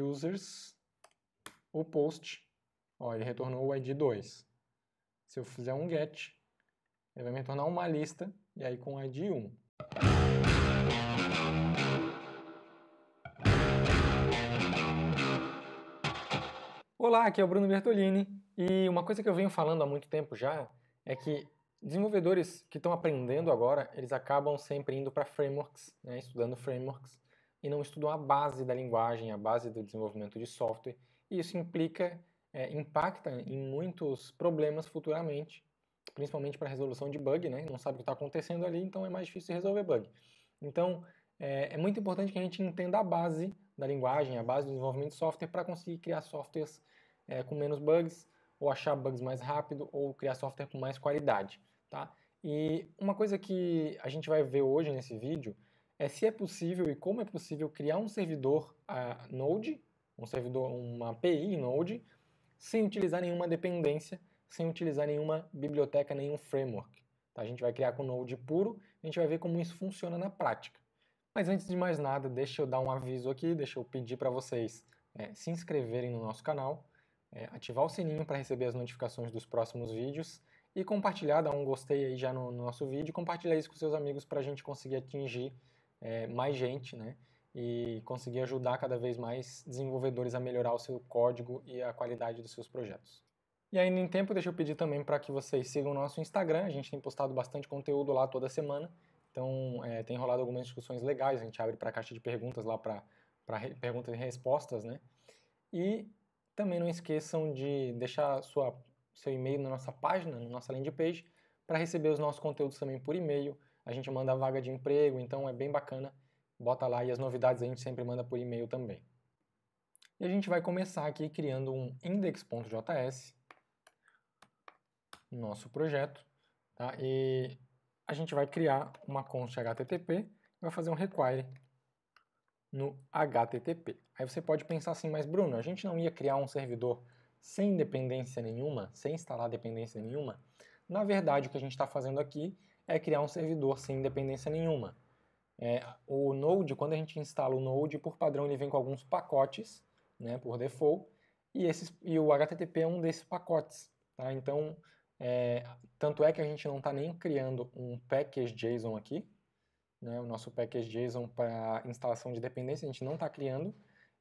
users, o post, ó, ele retornou o id 2. Se eu fizer um get, ele vai me retornar uma lista, e aí com id 1. Olá, aqui é o Bruno Bertolini, e uma coisa que eu venho falando há muito tempo já é que desenvolvedores que estão aprendendo agora, eles acabam sempre indo para frameworks, né, estudando frameworks, e não estudam a base da linguagem, a base do desenvolvimento de software, e isso implica, é, impacta em muitos problemas futuramente, principalmente para resolução de bug, né? Não sabe o que está acontecendo ali, então é mais difícil resolver bug. Então, é, é, muito importante que a gente entenda a base da linguagem, a base do desenvolvimento de software, para conseguir criar softwares é, com menos bugs, ou achar bugs mais rápido, ou criar software com mais qualidade, tá? E uma coisa que a gente vai ver hoje nesse vídeo é se é possível e como é possível criar um servidor a Node, um servidor, uma API Node, sem utilizar nenhuma dependência, sem utilizar nenhuma biblioteca, nenhum framework. Tá? A gente vai criar com Node puro, a gente vai ver como isso funciona na prática. Mas antes de mais nada, deixa eu dar um aviso aqui, deixa eu pedir para vocês né, se inscreverem no nosso canal, é, ativar o sininho para receber as notificações dos próximos vídeos e compartilhar, dar um gostei aí já no, no nosso vídeo, compartilhar isso com seus amigos para a gente conseguir atingir é, mais gente, né? E conseguir ajudar cada vez mais desenvolvedores a melhorar o seu código e a qualidade dos seus projetos. E ainda em tempo, deixa eu pedir também para que vocês sigam o nosso Instagram, a gente tem postado bastante conteúdo lá toda semana, então é, tem rolado algumas discussões legais, a gente abre para a caixa de perguntas lá para perguntas e respostas, né? E também não esqueçam de deixar sua, seu e-mail na nossa página, na nossa landing page, para receber os nossos conteúdos também por e-mail, a gente manda vaga de emprego, então é bem bacana. Bota lá e as novidades a gente sempre manda por e-mail também. E a gente vai começar aqui criando um index.js, nosso projeto, tá? e a gente vai criar uma const HTTP e vai fazer um require no HTTP. Aí você pode pensar assim, mas Bruno, a gente não ia criar um servidor sem dependência nenhuma, sem instalar dependência nenhuma? Na verdade, o que a gente está fazendo aqui é criar um servidor sem independência nenhuma. É, o Node, quando a gente instala o Node, por padrão ele vem com alguns pacotes, né, por default, e, esses, e o HTTP é um desses pacotes. Tá? Então, é, tanto é que a gente não está nem criando um package JSON aqui, né, o nosso package JSON para instalação de dependência, a gente não está criando,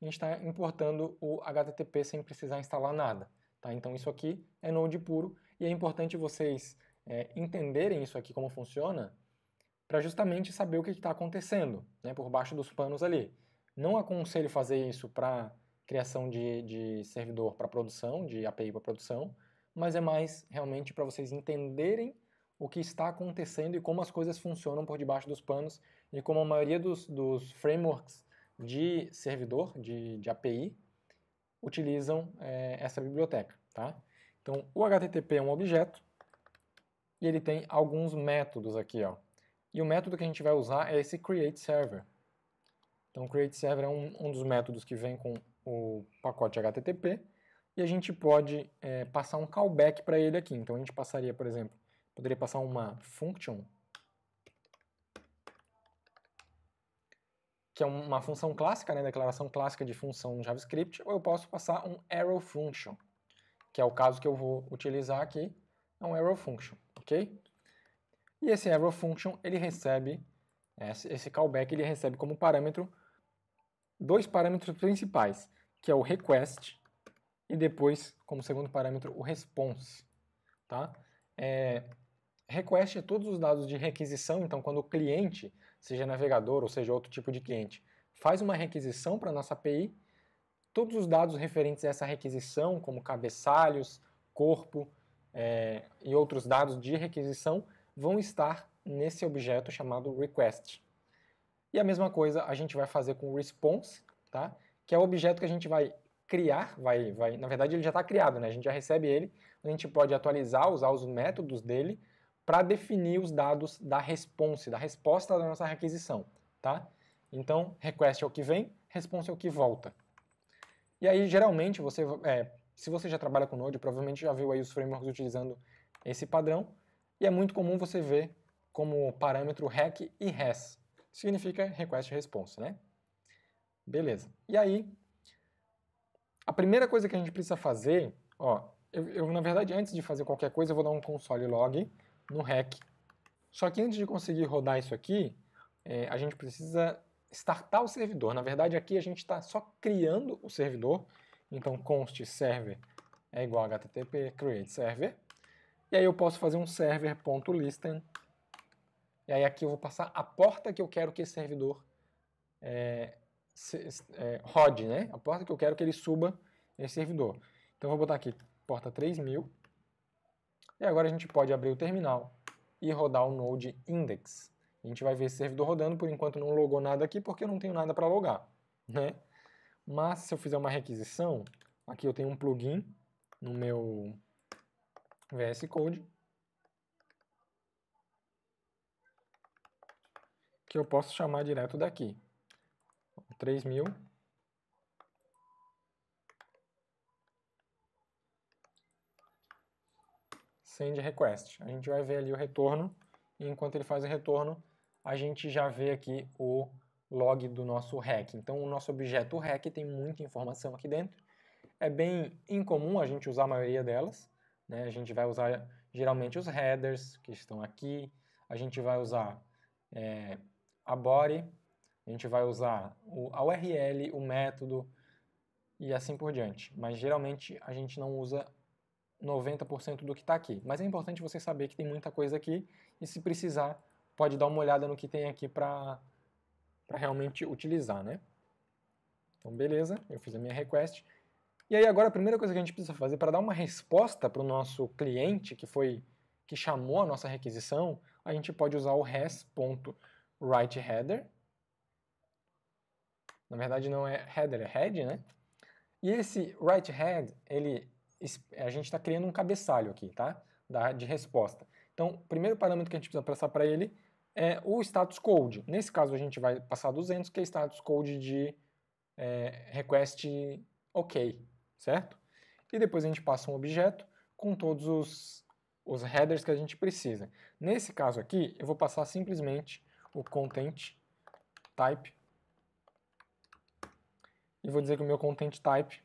a gente está importando o HTTP sem precisar instalar nada. Tá? Então isso aqui é Node puro e é importante vocês é, entenderem isso aqui, como funciona, para justamente saber o que está acontecendo né, por baixo dos panos ali. Não aconselho fazer isso para criação de, de servidor para produção, de API para produção, mas é mais realmente para vocês entenderem o que está acontecendo e como as coisas funcionam por debaixo dos panos e como a maioria dos, dos frameworks de servidor, de, de API, utilizam é, essa biblioteca. Tá? Então, o HTTP é um objeto, e ele tem alguns métodos aqui. Ó. E o método que a gente vai usar é esse createServer. Então, o é um, um dos métodos que vem com o pacote HTTP e a gente pode é, passar um callback para ele aqui. Então, a gente passaria, por exemplo, poderia passar uma function, que é uma função clássica, né, declaração clássica de função no JavaScript, ou eu posso passar um arrow function, que é o caso que eu vou utilizar aqui, é um arrow function. E esse arrow function, ele recebe, esse callback, ele recebe como parâmetro dois parâmetros principais, que é o request e depois, como segundo parâmetro, o response, tá? É, request é todos os dados de requisição, então quando o cliente, seja navegador ou seja outro tipo de cliente, faz uma requisição para a nossa API, todos os dados referentes a essa requisição, como cabeçalhos, corpo, é, e outros dados de requisição vão estar nesse objeto chamado request. E a mesma coisa a gente vai fazer com response, tá? que é o objeto que a gente vai criar, vai, vai, na verdade ele já está criado, né? a gente já recebe ele, a gente pode atualizar, usar os métodos dele para definir os dados da response, da resposta da nossa requisição. Tá? Então, request é o que vem, response é o que volta. E aí, geralmente, você é, se você já trabalha com Node, provavelmente já viu aí os frameworks utilizando esse padrão. E é muito comum você ver como parâmetro REC e RES. Significa Request Response, né? Beleza. E aí, a primeira coisa que a gente precisa fazer, ó, eu, eu na verdade antes de fazer qualquer coisa eu vou dar um console log no REC. Só que antes de conseguir rodar isso aqui, é, a gente precisa startar o servidor. Na verdade aqui a gente está só criando o servidor então const server é igual a http create server. E aí eu posso fazer um server.listen. E aí aqui eu vou passar a porta que eu quero que esse servidor é, se, é, rode, né? A porta que eu quero que ele suba esse servidor. Então eu vou botar aqui porta 3000. E agora a gente pode abrir o terminal e rodar o node index. A gente vai ver esse servidor rodando, por enquanto não logou nada aqui porque eu não tenho nada para logar, né? Mas se eu fizer uma requisição, aqui eu tenho um plugin no meu VS Code que eu posso chamar direto daqui. 3000 send request. A gente vai ver ali o retorno e enquanto ele faz o retorno, a gente já vê aqui o log do nosso REC. Então, o nosso objeto REC tem muita informação aqui dentro. É bem incomum a gente usar a maioria delas. Né? A gente vai usar geralmente os headers, que estão aqui. A gente vai usar é, a body, a gente vai usar o, a URL, o método e assim por diante. Mas geralmente a gente não usa 90% do que está aqui. Mas é importante você saber que tem muita coisa aqui e se precisar, pode dar uma olhada no que tem aqui para para realmente utilizar, né? Então, beleza, eu fiz a minha request. E aí agora a primeira coisa que a gente precisa fazer para dar uma resposta para o nosso cliente que foi que chamou a nossa requisição, a gente pode usar o res.writeHeader. Na verdade não é header, é head, né? E esse writeHead, ele a gente está criando um cabeçalho aqui, tá? Da, de resposta. Então, o primeiro parâmetro que a gente precisa passar para ele é o status code. Nesse caso, a gente vai passar 200, que é status code de é, request OK, certo? E depois a gente passa um objeto com todos os, os headers que a gente precisa. Nesse caso aqui, eu vou passar simplesmente o content type e vou dizer que o meu content type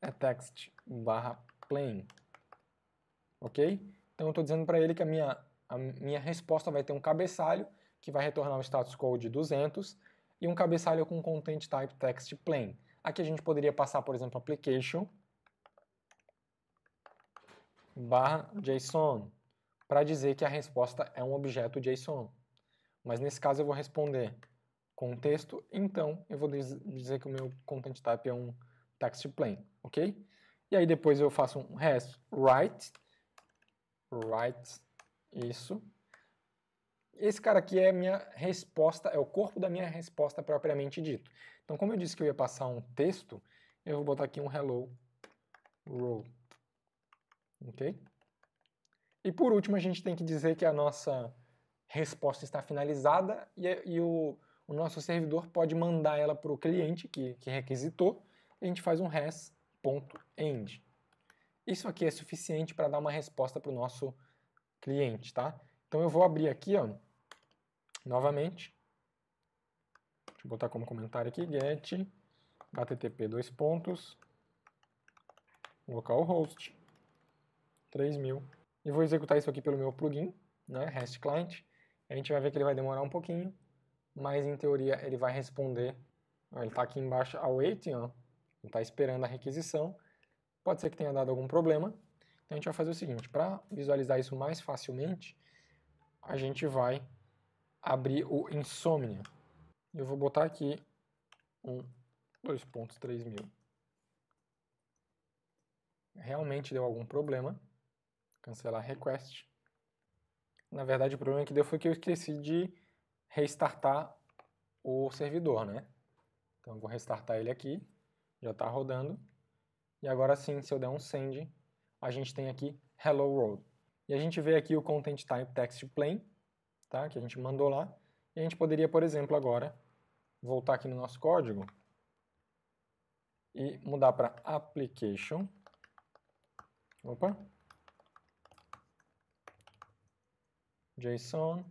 é text barra plain, ok? Então eu estou dizendo para ele que a minha a minha resposta vai ter um cabeçalho que vai retornar um status code de 200 e um cabeçalho com content type text plain. Aqui a gente poderia passar, por exemplo, application barra JSON para dizer que a resposta é um objeto JSON. Mas nesse caso eu vou responder com texto, então eu vou dizer que o meu content type é um text plain, ok? E aí depois eu faço um res write, write isso. Esse cara aqui é a minha resposta, é o corpo da minha resposta propriamente dito. Então, como eu disse que eu ia passar um texto, eu vou botar aqui um hello row. Ok? E por último, a gente tem que dizer que a nossa resposta está finalizada e, e o, o, nosso servidor pode mandar ela para o cliente que, que requisitou. E a gente faz um res.end. Isso aqui é suficiente para dar uma resposta para o nosso cliente, tá? Então eu vou abrir aqui, ó, novamente. Deixa eu botar como comentário aqui, get http dois pontos localhost 3000 e vou executar isso aqui pelo meu plugin, né, REST client. A gente vai ver que ele vai demorar um pouquinho, mas em teoria ele vai responder. Ele está aqui embaixo awaiting, ó. Ele está esperando a requisição. Pode ser que tenha dado algum problema, então a gente vai fazer o seguinte, para visualizar isso mais facilmente, a gente vai abrir o Insomnia. Eu vou botar aqui um 2.3 mil. Realmente deu algum problema. Cancelar request. Na verdade, o problema que deu foi que eu esqueci de restartar o servidor, né? Então eu vou restartar ele aqui. Já está rodando. E agora sim, se eu der um send, a gente tem aqui Hello World. E a gente vê aqui o Content Type Text Plain, tá? que a gente mandou lá. E a gente poderia, por exemplo, agora voltar aqui no nosso código e mudar para Application. Opa. JSON.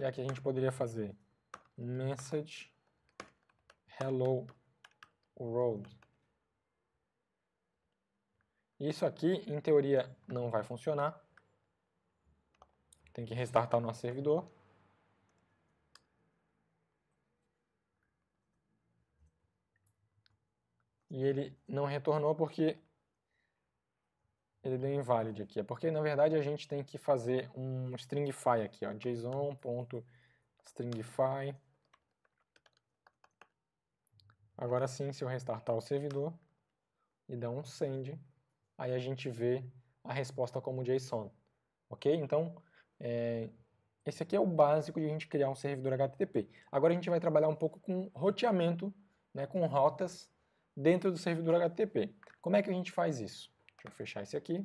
E aqui a gente poderia fazer message hello world. Isso aqui, em teoria, não vai funcionar. Tem que restartar o nosso servidor. E ele não retornou porque ele deu invalid aqui. É porque, na verdade, a gente tem que fazer um stringify aqui, ó, json.stringify. Agora sim, se eu restartar o servidor e dar um send, aí a gente vê a resposta como JSON, ok? Então, é, esse aqui é o básico de a gente criar um servidor HTTP. Agora a gente vai trabalhar um pouco com roteamento, né, com rotas dentro do servidor HTTP. Como é que a gente faz isso? Deixa eu fechar esse aqui.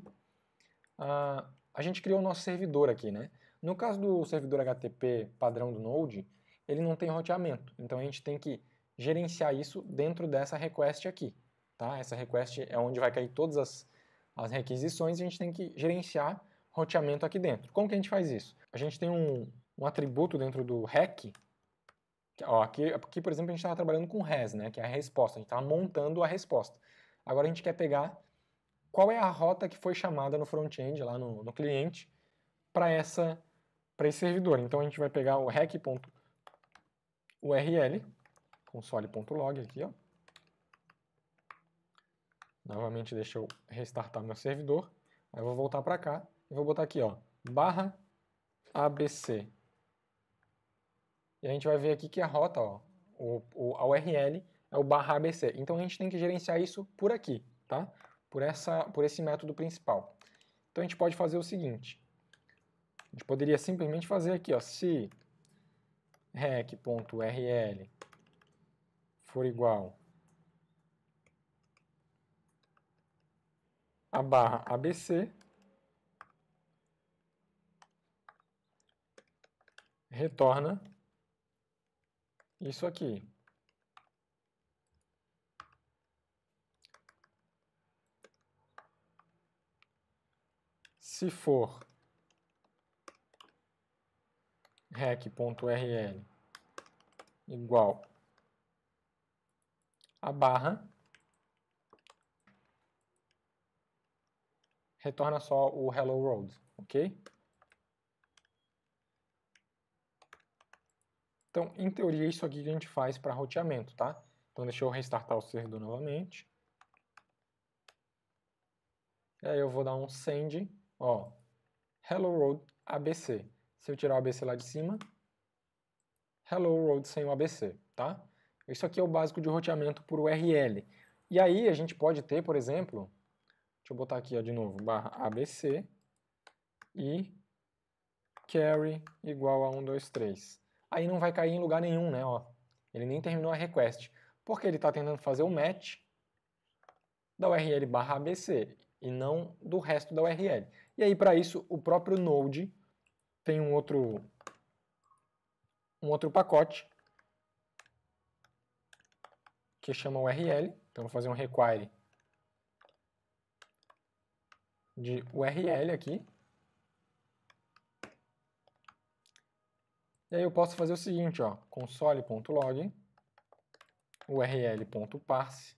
Ah, a gente criou o nosso servidor aqui, né? No caso do servidor HTTP padrão do Node, ele não tem roteamento. Então a gente tem que gerenciar isso dentro dessa request aqui. Tá? Essa request é onde vai cair todas as as requisições e a gente tem que gerenciar roteamento aqui dentro. Como que a gente faz isso? A gente tem um, um atributo dentro do REC, ó, aqui, aqui, por exemplo, a gente estava trabalhando com res, né, que é a resposta, a gente estava montando a resposta. Agora a gente quer pegar qual é a rota que foi chamada no front-end, lá no, no cliente, para essa para esse servidor. Então a gente vai pegar o rec.url, console.log aqui, ó, Novamente deixa eu restartar meu servidor. Aí eu vou voltar para cá e vou botar aqui, ó, barra ABC. E a gente vai ver aqui que a rota, ó, o, o, a URL é o barra ABC. Então a gente tem que gerenciar isso por aqui, tá? Por, essa, por esse método principal. Então a gente pode fazer o seguinte. A gente poderia simplesmente fazer aqui, ó, se rec.url for igual a barra ABC, retorna isso aqui. Se for rec.rl igual a barra, retorna só o hello world, ok? Então, em teoria, isso aqui que a gente faz para roteamento, tá? Então, deixa eu restartar o servidor novamente. E aí eu vou dar um send, ó, hello world ABC. Se eu tirar o ABC lá de cima, hello world sem o ABC, tá? Isso aqui é o básico de roteamento por URL. E aí a gente pode ter, por exemplo, eu botar aqui ó, de novo, barra ABC e carry igual a 1, 2, 3. Aí não vai cair em lugar nenhum, né? Ó. Ele nem terminou a request, porque ele está tentando fazer o match da URL barra ABC e não do resto da URL. E aí, para isso, o próprio Node tem um outro, um outro pacote que chama URL. Então, vou fazer um require de URL aqui. E aí eu posso fazer o seguinte, ó, console.log url.parse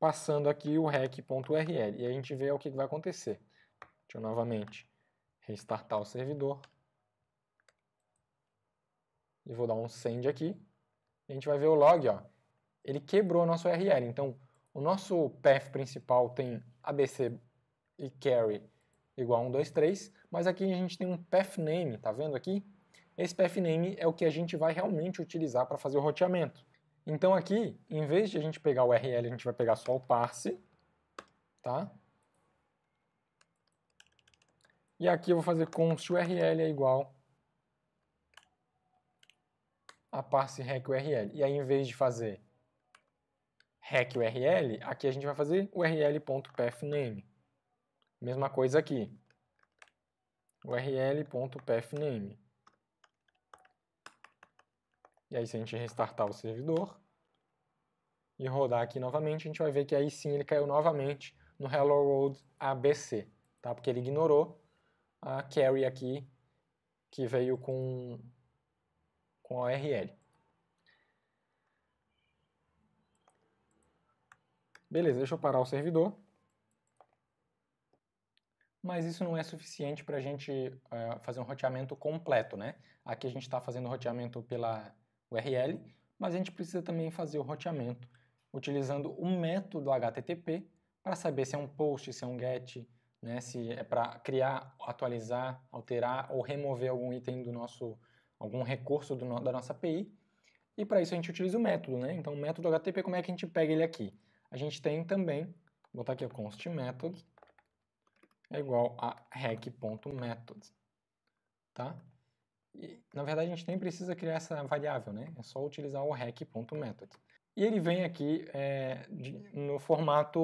passando aqui o rec.url e a gente vê o que vai acontecer. Deixa eu novamente restartar o servidor e vou dar um send aqui. A gente vai ver o log, ó. Ele quebrou a nossa URL, então o nosso path principal tem ABC e carry igual a 1, 2, 3, mas aqui a gente tem um path name, tá vendo aqui? Esse path name é o que a gente vai realmente utilizar para fazer o roteamento. Então aqui, em vez de a gente pegar o URL, a gente vai pegar só o parse, tá? E aqui eu vou fazer const URL é igual a parse rec URL. E aí, em vez de fazer hack URL, aqui a gente vai fazer url.pathname. Mesma coisa aqui. url.pathname. E aí se a gente restartar o servidor e rodar aqui novamente, a gente vai ver que aí sim ele caiu novamente no Hello World ABC, tá? Porque ele ignorou a carry aqui que veio com, com a URL. Beleza, deixa eu parar o servidor. Mas isso não é suficiente para a gente uh, fazer um roteamento completo, né? Aqui a gente está fazendo roteamento pela URL, mas a gente precisa também fazer o roteamento utilizando o método HTTP para saber se é um post, se é um get, né? se é para criar, atualizar, alterar ou remover algum item do nosso, algum recurso do, da nossa API. E para isso a gente utiliza o método, né? Então o método HTTP, como é que a gente pega ele aqui? a gente tem também, vou botar aqui o const method, é igual a rec.method, tá? E, na verdade, a gente nem precisa criar essa variável, né? É só utilizar o rec.method. E ele vem aqui é, de, no formato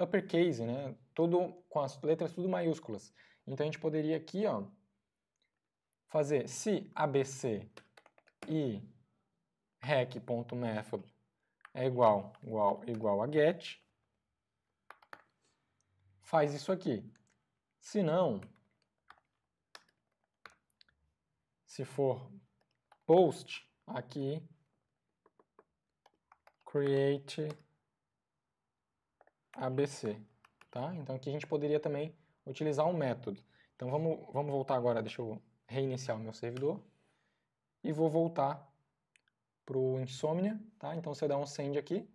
uppercase, né? Tudo com as letras tudo maiúsculas. Então, a gente poderia aqui, ó, fazer se abc e rec.method é igual, igual, igual a get, faz isso aqui. Se não, se for post aqui, create abc, tá? Então aqui a gente poderia também utilizar um método. Então vamos, vamos voltar agora, deixa eu reiniciar o meu servidor e vou voltar o Insomnia, tá? Então se eu der um send aqui,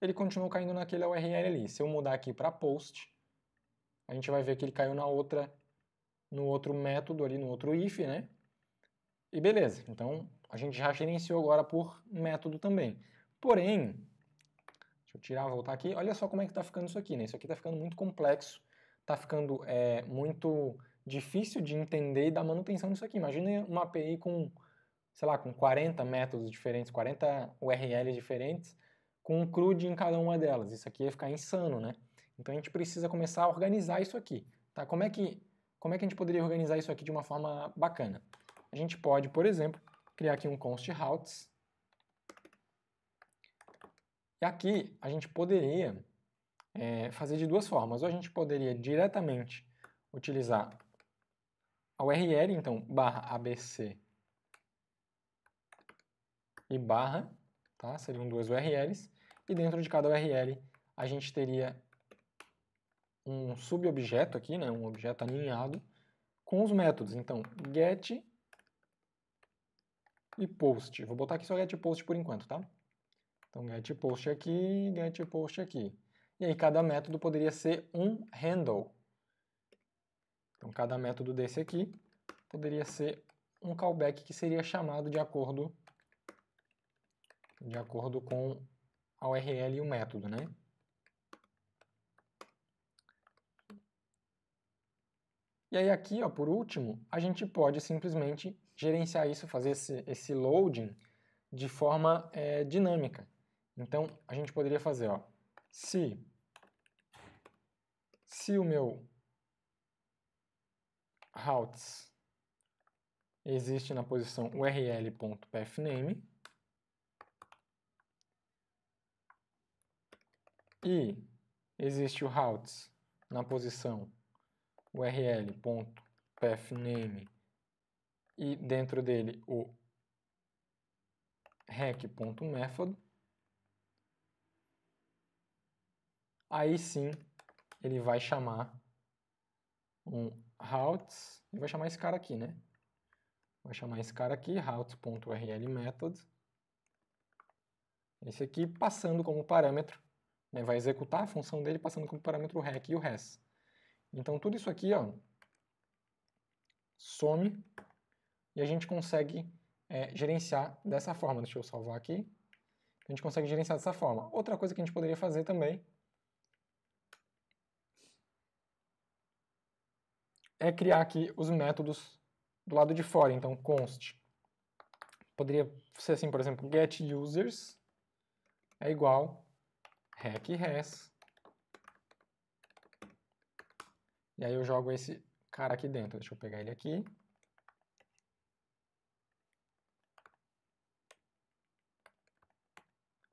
ele continua caindo naquele URL ali. Se eu mudar aqui para post, a gente vai ver que ele caiu na outra, no outro método ali, no outro if, né? E beleza, então a gente já gerenciou agora por método também. Porém, deixa eu tirar, voltar aqui, olha só como é que está ficando isso aqui, né? Isso aqui está ficando muito complexo, está ficando é, muito difícil de entender e da manutenção disso aqui. Imagina uma API com sei lá, com 40 métodos diferentes, 40 URLs diferentes, com um CRUD em cada uma delas. Isso aqui ia ficar insano, né? Então a gente precisa começar a organizar isso aqui. Tá? Como, é que, como é que a gente poderia organizar isso aqui de uma forma bacana? A gente pode, por exemplo, criar aqui um const routes. E aqui a gente poderia é, fazer de duas formas. Ou a gente poderia diretamente utilizar a URL, então, barra abc e barra, tá? seriam duas URLs, e dentro de cada URL a gente teria um subobjeto aqui, né? um objeto alinhado, com os métodos. Então, get e post. Vou botar aqui só get e post por enquanto, tá? Então, get post aqui, get post aqui. E aí, cada método poderia ser um handle. Então, cada método desse aqui poderia ser um callback que seria chamado de acordo de acordo com a URL e o método, né? E aí aqui, ó, por último, a gente pode simplesmente gerenciar isso, fazer esse, esse loading de forma é, dinâmica. Então, a gente poderia fazer, ó, se, se o meu routes existe na posição url.pathname, E existe o routes na posição url.pathname e dentro dele o rec.method, Aí sim ele vai chamar um routes, ele vai chamar esse cara aqui, né? Vai chamar esse cara aqui, routes.url method. Esse aqui passando como parâmetro né? Vai executar a função dele passando como parâmetro o rec e o res. Então tudo isso aqui ó, some e a gente consegue é, gerenciar dessa forma. Deixa eu salvar aqui. A gente consegue gerenciar dessa forma. Outra coisa que a gente poderia fazer também é criar aqui os métodos do lado de fora. Então, const. Poderia ser assim, por exemplo, getUsers é igual rec res. E aí eu jogo esse cara aqui dentro. Deixa eu pegar ele aqui.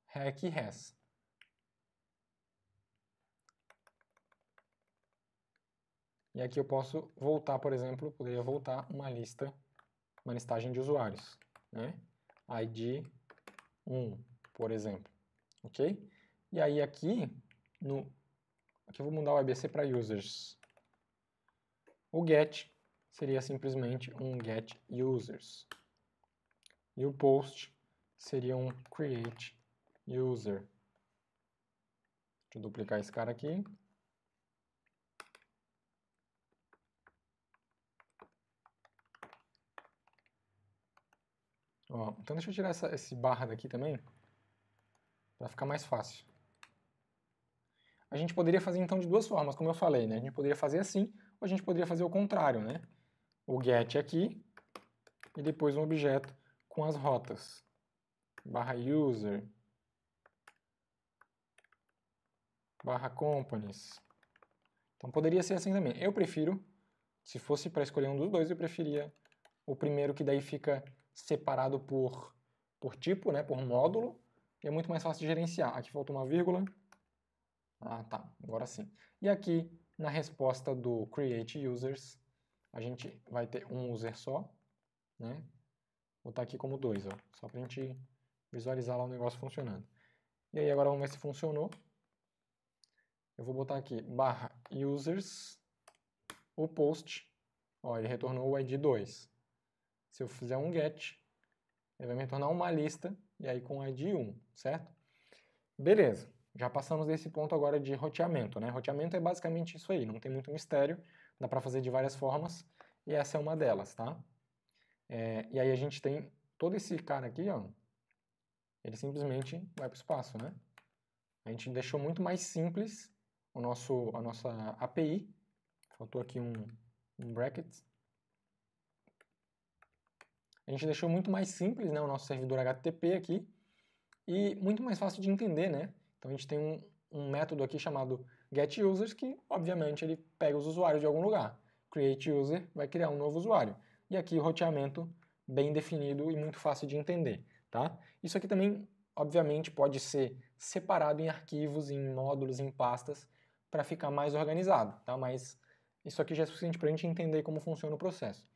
Rec res. E aqui eu posso voltar, por exemplo, poderia voltar uma lista, uma listagem de usuários, né? ID 1, por exemplo, ok? E aí aqui, no, aqui eu vou mudar o ABC para users. O get seria simplesmente um get users. E o post seria um create user. Deixa eu duplicar esse cara aqui. Ó, então deixa eu tirar essa, esse barra daqui também, para ficar mais fácil. A gente poderia fazer então de duas formas, como eu falei, né? A gente poderia fazer assim, ou a gente poderia fazer o contrário, né? O get aqui e depois um objeto com as rotas. Barra user, barra companies. Então poderia ser assim também. Eu prefiro, se fosse para escolher um dos dois, eu preferia o primeiro que daí fica separado por, por tipo, né, por módulo, e é muito mais fácil de gerenciar. Aqui falta uma vírgula, ah, tá, agora sim. E aqui na resposta do create users, a gente vai ter um user só, né? Vou botar aqui como dois, ó, só para a gente visualizar lá o negócio funcionando. E aí agora vamos ver se funcionou. Eu vou botar aqui barra users, o post, ó, ele retornou o id 2. Se eu fizer um get, ele vai me retornar uma lista, e aí com id 1, certo? Beleza. Já passamos desse ponto agora de roteamento, né? Roteamento é basicamente isso aí, não tem muito mistério, dá para fazer de várias formas, e essa é uma delas, tá? É, e aí a gente tem todo esse cara aqui, ó, ele simplesmente vai para o espaço, né? A gente deixou muito mais simples o nosso, a nossa API, faltou aqui um, um bracket, a gente deixou muito mais simples né, o nosso servidor HTTP aqui e muito mais fácil de entender, né? Então a gente tem um, um método aqui chamado getUsers que, obviamente, ele pega os usuários de algum lugar. CreateUser vai criar um novo usuário. E aqui o roteamento bem definido e muito fácil de entender. Tá? Isso aqui também, obviamente, pode ser separado em arquivos, em módulos, em pastas, para ficar mais organizado. Tá? Mas isso aqui já é suficiente para a gente entender como funciona o processo.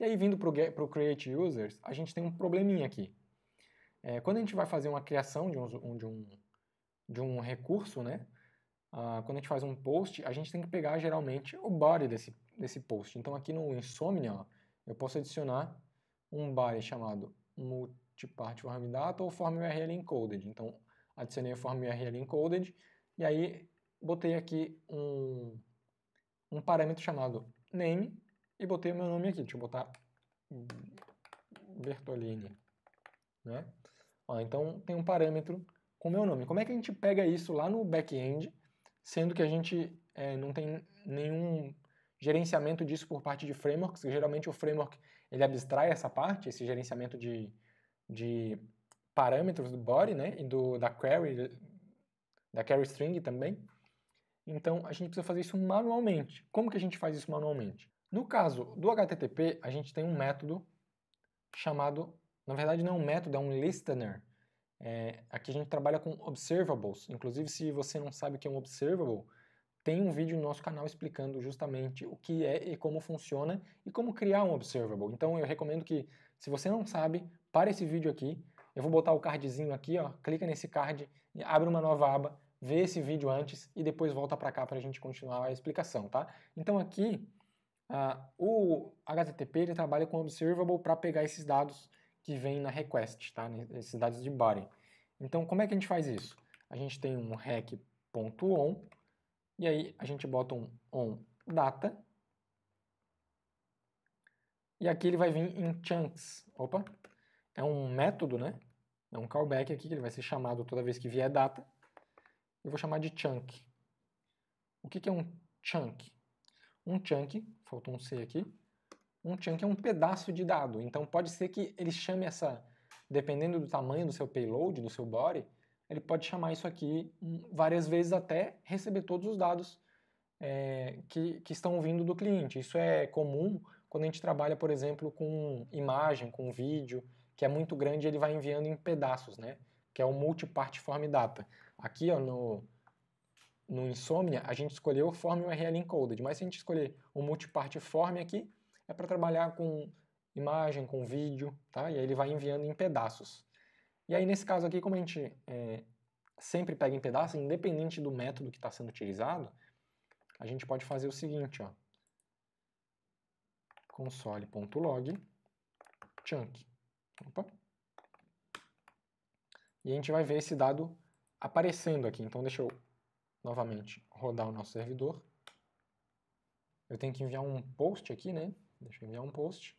E aí, vindo para o Create Users, a gente tem um probleminha aqui. É, quando a gente vai fazer uma criação de um, de um de um recurso, né? Uh, quando a gente faz um post, a gente tem que pegar geralmente o body desse, desse post. Então aqui no Insomnia, ó, eu posso adicionar um body chamado multipart form data ou form URL encoded. Então adicionei a form URL encoded e aí botei aqui um, um parâmetro chamado name e botei o meu nome aqui. Deixa eu botar Bertolini, né? Ó, então tem um parâmetro com o meu nome. Como é que a gente pega isso lá no back-end, sendo que a gente é, não tem nenhum gerenciamento disso por parte de frameworks? Geralmente o framework ele abstrai essa parte, esse gerenciamento de, de parâmetros do body né, e do, da query, da query string também. Então a gente precisa fazer isso manualmente. Como que a gente faz isso manualmente? No caso do HTTP, a gente tem um método chamado, na verdade não é um método, é um listener, é, aqui a gente trabalha com observables. Inclusive, se você não sabe o que é um observable, tem um vídeo no nosso canal explicando justamente o que é e como funciona e como criar um observable. Então eu recomendo que, se você não sabe, para esse vídeo aqui. Eu vou botar o cardzinho aqui, ó, clica nesse card, abre uma nova aba, vê esse vídeo antes e depois volta para cá para a gente continuar a explicação, tá? Então aqui, uh, o HTTP ele trabalha com observable para pegar esses dados que vem na request, tá? Nesses dados de body. Então, como é que a gente faz isso? A gente tem um rec.on e aí a gente bota um on data e aqui ele vai vir em chunks. Opa! É um método, né? É um callback aqui que ele vai ser chamado toda vez que vier data. Eu vou chamar de chunk. O que, que é um chunk? Um chunk, faltou um C aqui, um chunk é um pedaço de dado. Então pode ser que ele chame essa, dependendo do tamanho do seu payload, do seu body, ele pode chamar isso aqui hum, várias vezes até receber todos os dados é, que, que estão vindo do cliente. Isso é comum quando a gente trabalha, por exemplo, com imagem, com vídeo, que é muito grande, ele vai enviando em pedaços, né? Que é o form data. Aqui, ó, no, no Insomnia, a gente escolheu o form URL encoded, mas se a gente escolher o form aqui, é para trabalhar com imagem, com vídeo, tá? E aí ele vai enviando em pedaços. E aí nesse caso aqui, como a gente é, sempre pega em pedaços, independente do método que está sendo utilizado, a gente pode fazer o seguinte, ó, console.log chunk. Opa. E a gente vai ver esse dado aparecendo aqui. Então deixa eu novamente rodar o nosso servidor. Eu tenho que enviar um post aqui, né? Deixa eu enviar um post.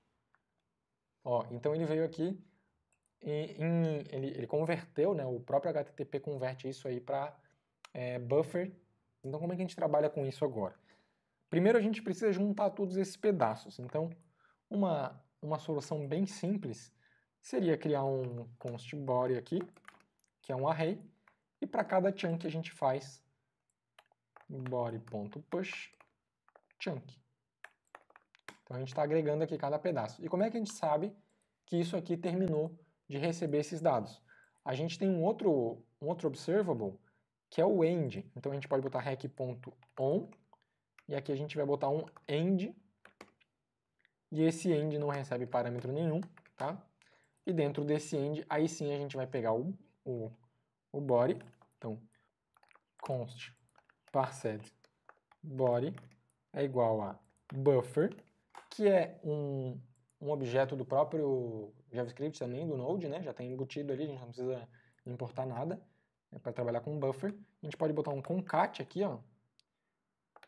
Ó, então ele veio aqui e, ele, ele, converteu, né, o próprio HTTP converte isso aí para é, buffer. Então como é que a gente trabalha com isso agora? Primeiro a gente precisa juntar todos esses pedaços. Então uma, uma solução bem simples seria criar um const body aqui, que é um array, e para cada chunk a gente faz body.push chunk. Então a gente está agregando aqui cada pedaço. E como é que a gente sabe que isso aqui terminou de receber esses dados? A gente tem um outro, um outro observable que é o end. Então a gente pode botar rec.on e aqui a gente vai botar um end e esse end não recebe parâmetro nenhum, tá? E dentro desse end, aí sim a gente vai pegar o, o, o body, então const parsed body é igual a buffer que é um, um objeto do próprio JavaScript também, do Node, né? Já tem tá embutido ali, a gente não precisa importar nada né? para trabalhar com um buffer. A gente pode botar um concat aqui, ó,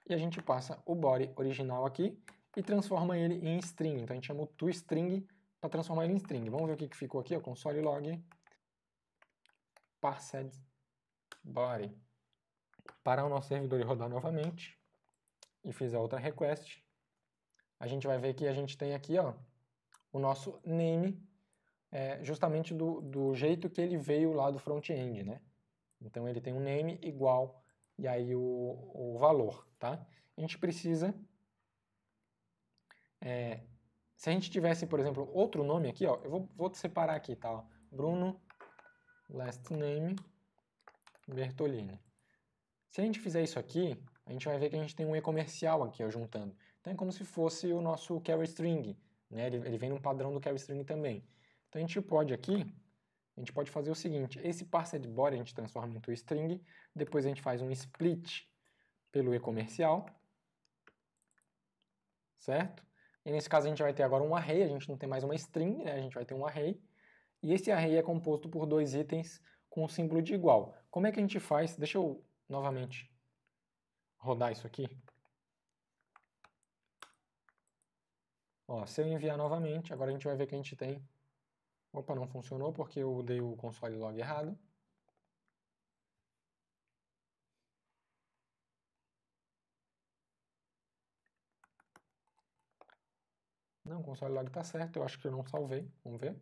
e a gente passa o body original aqui e transforma ele em string. Então a gente chama o toString para transformar ele em string. Vamos ver o que, que ficou aqui, ó, console log parsed body. Para o nosso servidor rodar novamente e a outra request, a gente vai ver que a gente tem aqui ó, o nosso name, é, justamente do, do jeito que ele veio lá do front-end, né? Então ele tem um name igual e aí o, o valor, tá? A gente precisa... É, se a gente tivesse, por exemplo, outro nome aqui, ó, eu vou, vou separar aqui, tá? Ó, Bruno, last name, Bertolini. Se a gente fizer isso aqui, a gente vai ver que a gente tem um e-comercial aqui, ó, juntando. Então é como se fosse o nosso carry string, né? ele, ele vem num padrão do carry string também. Então a gente pode aqui, a gente pode fazer o seguinte, esse de body a gente transforma em string, depois a gente faz um split pelo e comercial, certo? E nesse caso a gente vai ter agora um array, a gente não tem mais uma string, né? a gente vai ter um array, e esse array é composto por dois itens com o símbolo de igual. Como é que a gente faz? Deixa eu novamente rodar isso aqui. Ó, se eu enviar novamente, agora a gente vai ver que a gente tem... Opa, não funcionou porque eu dei o console log errado. Não, o console log está certo, eu acho que eu não salvei, vamos ver.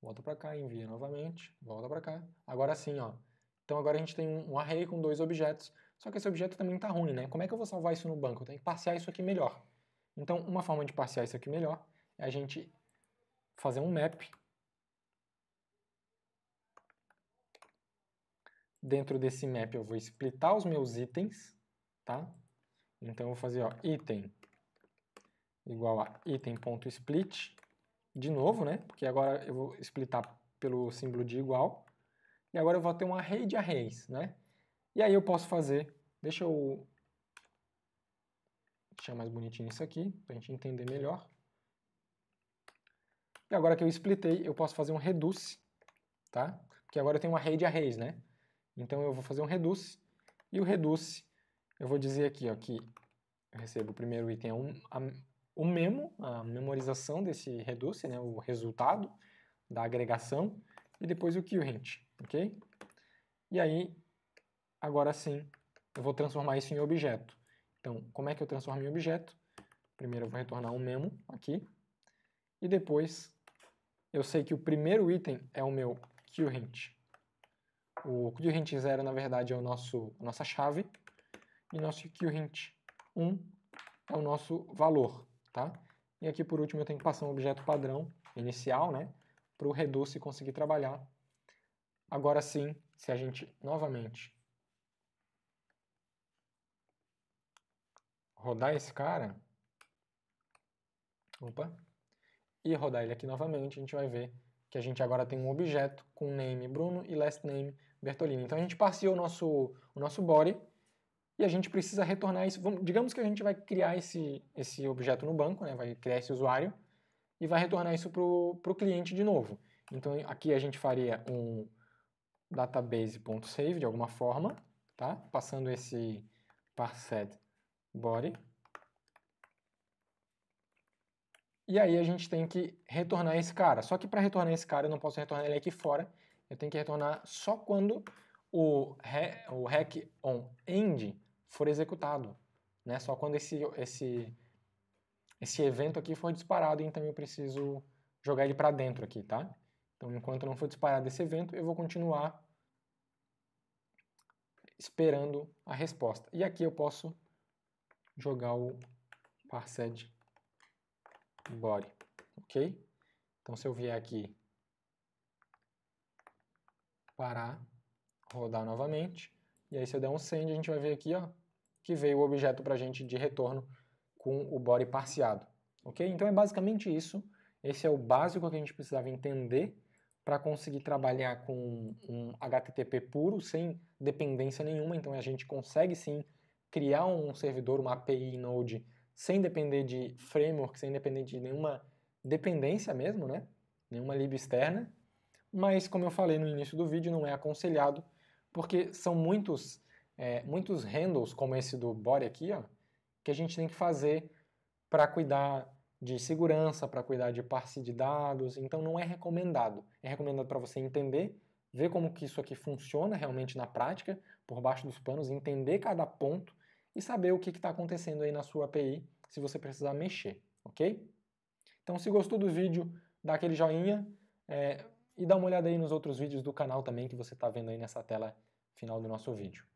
Volta para cá, envia novamente, volta para cá. Agora sim, ó. Então agora a gente tem um array com dois objetos só que esse objeto também está ruim, né? Como é que eu vou salvar isso no banco? Eu tenho que parciar isso aqui melhor. Então, uma forma de parciar isso aqui melhor é a gente fazer um map dentro desse map eu vou splitar os meus itens, tá? Então eu vou fazer ó, item igual a item.split, de novo, né? Porque agora eu vou splitar pelo símbolo de igual, e agora eu vou ter uma array de arrays, né? E aí eu posso fazer, deixa eu deixar mais bonitinho isso aqui, para a gente entender melhor. E agora que eu splitei, eu posso fazer um reduce, tá? Porque agora eu tenho uma rede de arrays, né? Então eu vou fazer um reduce, e o reduce, eu vou dizer aqui, ó, que eu recebo o primeiro item, é um, a, o memo, a memorização desse reduce, né, o resultado da agregação, e depois o current, ok? E aí Agora sim, eu vou transformar isso em objeto. Então, como é que eu transformo em objeto? Primeiro eu vou retornar um memo aqui. E depois eu sei que o primeiro item é o meu current. O current 0, na verdade, é o nosso, a nossa chave. E nosso current 1 um é o nosso valor, tá? E aqui, por último, eu tenho que passar um objeto padrão inicial, né? Para o Reduce conseguir trabalhar. Agora sim, se a gente, novamente, rodar esse cara. Opa. E rodar ele aqui novamente, a gente vai ver que a gente agora tem um objeto com name Bruno e last name Bertolini. Então a gente passeou o nosso, o nosso body e a gente precisa retornar isso. Vamos, digamos que a gente vai criar esse, esse objeto no banco, né, vai criar esse usuário e vai retornar isso para o cliente de novo. Então aqui a gente faria um database.save de alguma forma, tá? passando esse parsed body. E aí a gente tem que retornar esse cara. Só que para retornar esse cara, eu não posso retornar ele aqui fora. Eu tenho que retornar só quando o, re, o hack on end for executado. Né? Só quando esse, esse, esse evento aqui for disparado, então eu preciso jogar ele para dentro aqui, tá? Então, enquanto não for disparado esse evento, eu vou continuar esperando a resposta. E aqui eu posso jogar o parsed body, ok? Então, se eu vier aqui parar, rodar novamente, e aí se eu der um send, a gente vai ver aqui, ó, que veio o objeto para a gente de retorno com o body parseado, ok? Então é basicamente isso, esse é o básico que a gente precisava entender para conseguir trabalhar com um HTTP puro, sem dependência nenhuma, então a gente consegue sim criar um servidor, uma API em Node, sem depender de framework, sem depender de nenhuma dependência mesmo, né? Nenhuma lib externa. Mas, como eu falei no início do vídeo, não é aconselhado, porque são muitos, é, muitos handles, como esse do body aqui, ó, que a gente tem que fazer para cuidar de segurança, para cuidar de parse de dados, então não é recomendado. É recomendado para você entender, ver como que isso aqui funciona realmente na prática, por baixo dos panos, entender cada ponto e saber o que está acontecendo aí na sua API se você precisar mexer, ok? Então, se gostou do vídeo, dá aquele joinha é, e dá uma olhada aí nos outros vídeos do canal também que você está vendo aí nessa tela final do nosso vídeo.